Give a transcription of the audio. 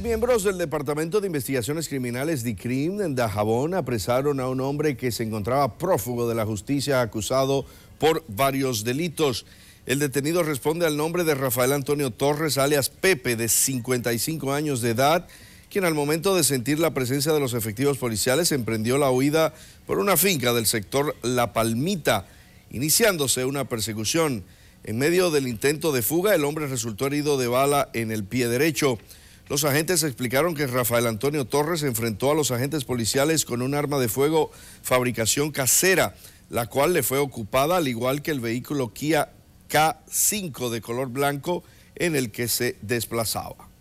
miembros del Departamento de Investigaciones Criminales de Crim en Dajabón apresaron a un hombre que se encontraba prófugo de la justicia acusado por varios delitos. El detenido responde al nombre de Rafael Antonio Torres, alias Pepe, de 55 años de edad, quien al momento de sentir la presencia de los efectivos policiales emprendió la huida por una finca del sector La Palmita, iniciándose una persecución. En medio del intento de fuga, el hombre resultó herido de bala en el pie derecho. Los agentes explicaron que Rafael Antonio Torres enfrentó a los agentes policiales con un arma de fuego fabricación casera, la cual le fue ocupada al igual que el vehículo Kia K5 de color blanco en el que se desplazaba.